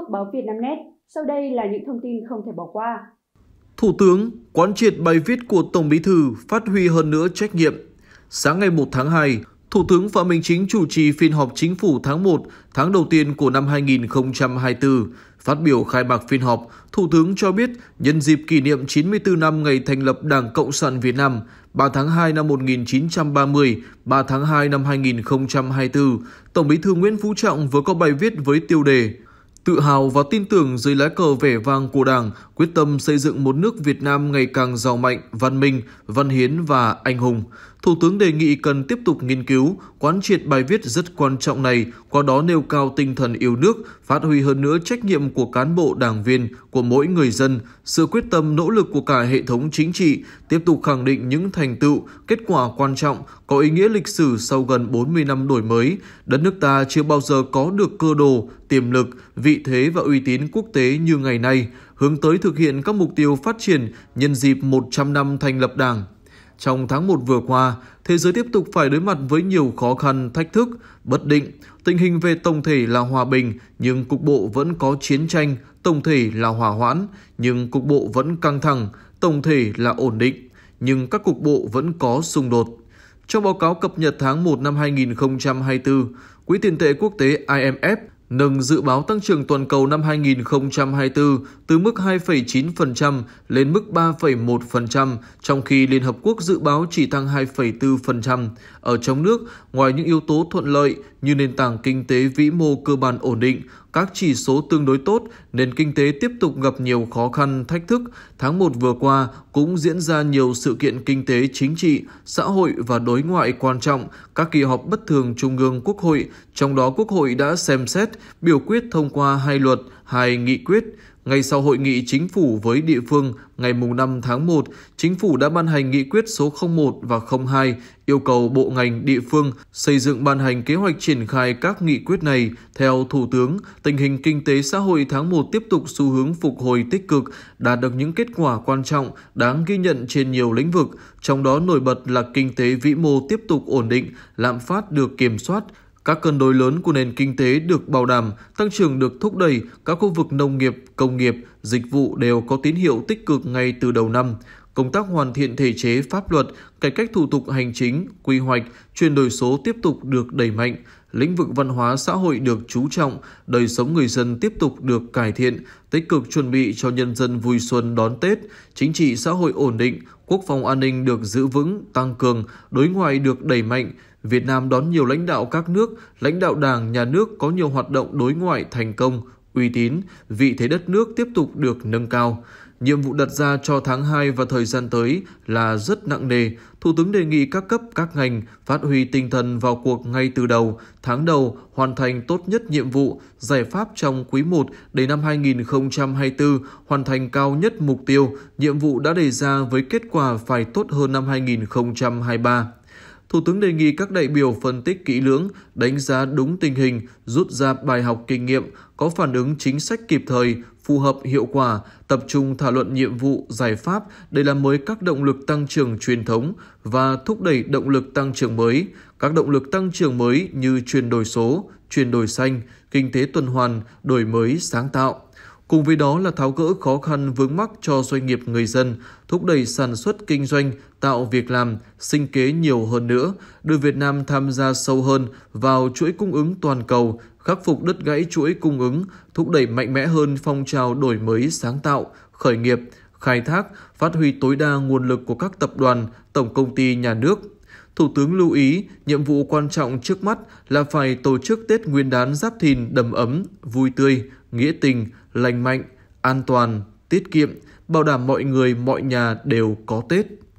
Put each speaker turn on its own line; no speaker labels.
top báo Net. Sau đây là những thông tin không thể bỏ qua. Thủ tướng quán triệt bài viết của Tổng Bí thư phát huy hơn nữa trách nhiệm. Sáng ngày 1 tháng 2, Thủ tướng Phạm Minh Chính chủ trì phiên họp chính phủ tháng 1, tháng đầu tiên của năm 2024. Phát biểu khai mạc phiên họp, Thủ tướng cho biết nhân dịp kỷ niệm 94 năm ngày thành lập Đảng Cộng sản Việt Nam, 3 tháng 2 năm 1930, 3 tháng 2 năm 2024, Tổng bí thư Nguyễn Phú Trọng vừa có bài viết với tiêu đề – tự hào và tin tưởng dưới lá cờ vẻ vang của Đảng, quyết tâm xây dựng một nước Việt Nam ngày càng giàu mạnh, văn minh, văn hiến và anh hùng. Thủ tướng đề nghị cần tiếp tục nghiên cứu, quán triệt bài viết rất quan trọng này, qua đó nêu cao tinh thần yêu nước, phát huy hơn nữa trách nhiệm của cán bộ đảng viên, của mỗi người dân, sự quyết tâm nỗ lực của cả hệ thống chính trị, tiếp tục khẳng định những thành tựu, kết quả quan trọng, có ý nghĩa lịch sử sau gần 40 năm đổi mới. Đất nước ta chưa bao giờ có được cơ đồ, tiềm lực, vị thế và uy tín quốc tế như ngày nay, hướng tới thực hiện các mục tiêu phát triển nhân dịp 100 năm thành lập Đảng, trong tháng 1 vừa qua, thế giới tiếp tục phải đối mặt với nhiều khó khăn, thách thức, bất định. Tình hình về tổng thể là hòa bình, nhưng cục bộ vẫn có chiến tranh, tổng thể là hòa hoãn, nhưng cục bộ vẫn căng thẳng, tổng thể là ổn định, nhưng các cục bộ vẫn có xung đột. Trong báo cáo cập nhật tháng 1 năm 2024, Quỹ tiền tệ quốc tế IMF nâng dự báo tăng trưởng toàn cầu năm 2024 từ mức 2,9% lên mức 3,1%, trong khi Liên Hợp Quốc dự báo chỉ tăng 2,4%. Ở trong nước, ngoài những yếu tố thuận lợi như nền tảng kinh tế vĩ mô cơ bản ổn định, các chỉ số tương đối tốt, nền kinh tế tiếp tục gặp nhiều khó khăn, thách thức. Tháng 1 vừa qua cũng diễn ra nhiều sự kiện kinh tế chính trị, xã hội và đối ngoại quan trọng, các kỳ họp bất thường Trung ương Quốc hội, trong đó Quốc hội đã xem xét, biểu quyết thông qua hai luật, hai nghị quyết – ngay sau hội nghị chính phủ với địa phương ngày 5 tháng 1, chính phủ đã ban hành nghị quyết số 01 và 02 yêu cầu bộ ngành địa phương xây dựng ban hành kế hoạch triển khai các nghị quyết này. Theo Thủ tướng, tình hình kinh tế xã hội tháng 1 tiếp tục xu hướng phục hồi tích cực, đạt được những kết quả quan trọng, đáng ghi nhận trên nhiều lĩnh vực, trong đó nổi bật là kinh tế vĩ mô tiếp tục ổn định, lạm phát được kiểm soát, các cân đối lớn của nền kinh tế được bảo đảm, tăng trưởng được thúc đẩy, các khu vực nông nghiệp, công nghiệp, dịch vụ đều có tín hiệu tích cực ngay từ đầu năm công tác hoàn thiện thể chế pháp luật, cải cách thủ tục hành chính, quy hoạch, chuyển đổi số tiếp tục được đẩy mạnh, lĩnh vực văn hóa xã hội được chú trọng, đời sống người dân tiếp tục được cải thiện, tích cực chuẩn bị cho nhân dân vui xuân đón Tết, chính trị xã hội ổn định, quốc phòng an ninh được giữ vững, tăng cường, đối ngoại được đẩy mạnh, Việt Nam đón nhiều lãnh đạo các nước, lãnh đạo đảng, nhà nước có nhiều hoạt động đối ngoại thành công, uy tín, vị thế đất nước tiếp tục được nâng cao. Nhiệm vụ đặt ra cho tháng 2 và thời gian tới là rất nặng nề. Thủ tướng đề nghị các cấp, các ngành phát huy tinh thần vào cuộc ngay từ đầu, tháng đầu hoàn thành tốt nhất nhiệm vụ, giải pháp trong quý 1 đến năm 2024 hoàn thành cao nhất mục tiêu, nhiệm vụ đã đề ra với kết quả phải tốt hơn năm 2023. Thủ tướng đề nghị các đại biểu phân tích kỹ lưỡng, đánh giá đúng tình hình, rút ra bài học kinh nghiệm, có phản ứng chính sách kịp thời, phù hợp hiệu quả, tập trung thảo luận nhiệm vụ, giải pháp để làm mới các động lực tăng trưởng truyền thống và thúc đẩy động lực tăng trưởng mới, các động lực tăng trưởng mới như chuyển đổi số, chuyển đổi xanh, kinh tế tuần hoàn, đổi mới sáng tạo. Cùng với đó là tháo gỡ khó khăn vướng mắc cho doanh nghiệp người dân, thúc đẩy sản xuất kinh doanh, tạo việc làm, sinh kế nhiều hơn nữa, đưa Việt Nam tham gia sâu hơn vào chuỗi cung ứng toàn cầu, khắc phục đứt gãy chuỗi cung ứng, thúc đẩy mạnh mẽ hơn phong trào đổi mới sáng tạo, khởi nghiệp, khai thác, phát huy tối đa nguồn lực của các tập đoàn, tổng công ty nhà nước. Thủ tướng lưu ý, nhiệm vụ quan trọng trước mắt là phải tổ chức Tết Nguyên đán Giáp Thìn đầm ấm, vui tươi, nghĩa tình, lành mạnh, an toàn, tiết kiệm, bảo đảm mọi người, mọi nhà đều có Tết.